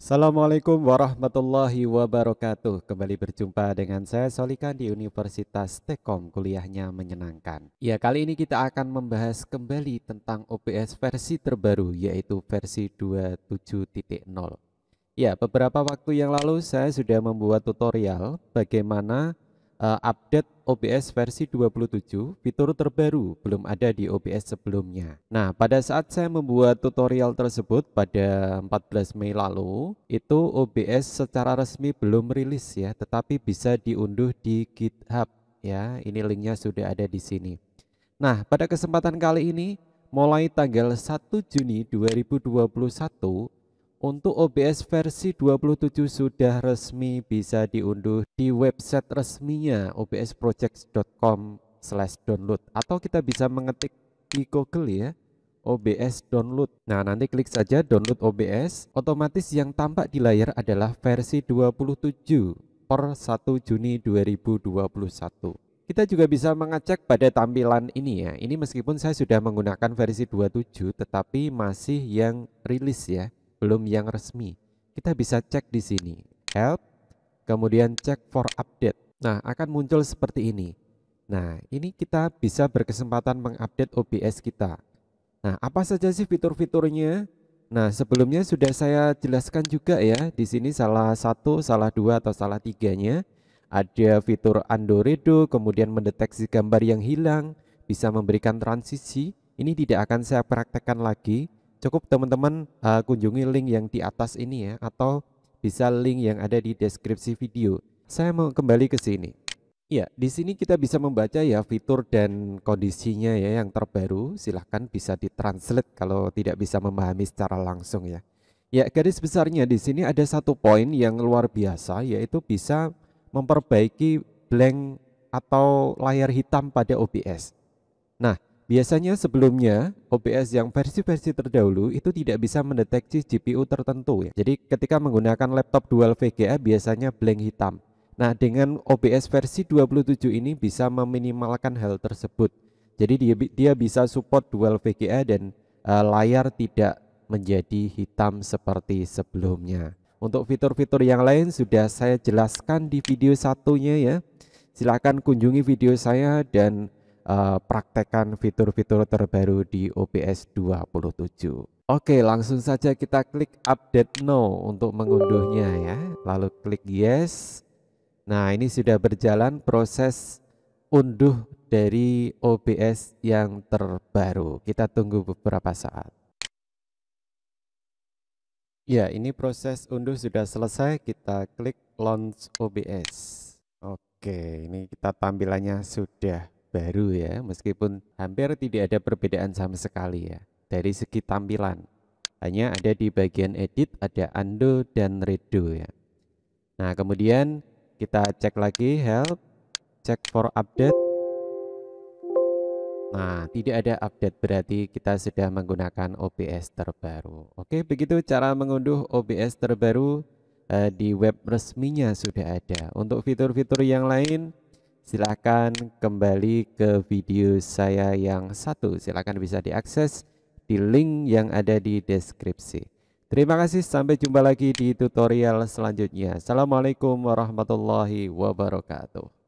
Assalamualaikum warahmatullahi wabarakatuh. Kembali berjumpa dengan saya Solikan di Universitas Tekom, kuliahnya menyenangkan. Ya, kali ini kita akan membahas kembali tentang OBS versi terbaru yaitu versi 27.0. Ya, beberapa waktu yang lalu saya sudah membuat tutorial bagaimana uh, update OBS versi 27, fitur terbaru belum ada di OBS sebelumnya. Nah, pada saat saya membuat tutorial tersebut pada 14 Mei lalu, itu OBS secara resmi belum rilis ya, tetapi bisa diunduh di GitHub ya. Ini linknya sudah ada di sini. Nah, pada kesempatan kali ini mulai tanggal 1 Juni 2021 untuk OBS versi 27 sudah resmi bisa diunduh di website resminya obsprojects.com slash download atau kita bisa mengetik di Google ya OBS download. Nah, nanti klik saja download OBS. Otomatis yang tampak di layar adalah versi 27 per 1 Juni 2021. Kita juga bisa mengecek pada tampilan ini ya. Ini meskipun saya sudah menggunakan versi 27 tetapi masih yang rilis ya belum yang resmi. Kita bisa cek di sini, help, kemudian cek for update. Nah, akan muncul seperti ini. Nah, ini kita bisa berkesempatan mengupdate OBS kita. Nah, apa saja sih fitur-fiturnya? Nah, sebelumnya sudah saya jelaskan juga ya, di sini salah satu, salah dua, atau salah tiganya. Ada fitur Andoredo, kemudian mendeteksi gambar yang hilang, bisa memberikan transisi. Ini tidak akan saya praktekkan lagi cukup teman-teman uh, kunjungi link yang di atas ini ya atau bisa link yang ada di deskripsi video. Saya mau kembali ke sini. Ya, di sini kita bisa membaca ya fitur dan kondisinya ya yang terbaru. Silahkan bisa ditranslate kalau tidak bisa memahami secara langsung ya. Ya, garis besarnya di sini ada satu poin yang luar biasa yaitu bisa memperbaiki blank atau layar hitam pada OBS. Nah, Biasanya sebelumnya, OBS yang versi-versi terdahulu itu tidak bisa mendeteksi GPU tertentu. Ya. Jadi ketika menggunakan laptop dual VGA biasanya blank hitam. Nah, dengan OBS versi 27 ini bisa meminimalkan hal tersebut. Jadi dia, dia bisa support dual VGA dan uh, layar tidak menjadi hitam seperti sebelumnya. Untuk fitur-fitur yang lain sudah saya jelaskan di video satunya ya. Silahkan kunjungi video saya dan uh, eh, praktekkan fitur-fitur terbaru di OBS 27. Oke, langsung saja kita klik update now untuk mengunduhnya ya. Lalu klik yes. Nah, ini sudah berjalan proses unduh dari OBS yang terbaru. Kita tunggu beberapa saat. Ya, ini proses unduh sudah selesai. Kita klik launch OBS. Oke, ini kita tampilannya sudah baru ya, meskipun hampir tidak ada perbedaan sama sekali ya dari segi tampilan. Hanya ada di bagian edit ada undo dan redo ya. Nah, kemudian kita cek lagi help, cek for update. Nah, tidak ada update berarti kita sudah menggunakan OBS terbaru. Oke, begitu cara mengunduh OBS terbaru eh, di web resminya sudah ada. Untuk fitur-fitur yang lain Silahkan kembali ke video saya yang satu. Silahkan bisa diakses di link yang ada di deskripsi. Terima kasih, sampai jumpa lagi di tutorial selanjutnya. Assalamualaikum warahmatullahi wabarakatuh.